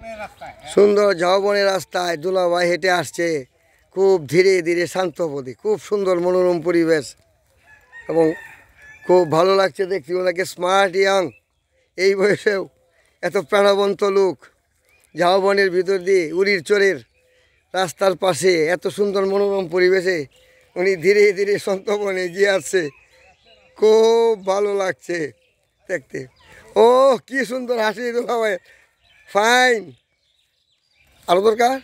হ্যাঁ? সুন্দর ঝাউবনের রাস্তায় দুলাভাই হেঁটে আসছে খুব ধীরে ধীরে শান্তপদী খুব সুন্দর মনোরম পরিবেশ এবং খুব ভালো লাগছে দেখতে ওনাকে স্মার্ট ইয়াং এই বয়সেও এত প্রাণবন্ত লোক ঝাউবনের ভিতর দিয়ে উড়ির চোরের রাস্তার পাশে এত সুন্দর মনোরম পরিবেশে উনি ধীরে ধীরে সন্তপনে যে আসছে খুব ভালো লাগছে দেখতে ও কি সুন্দর হাসি দুলাভাই फाइन আর দরকার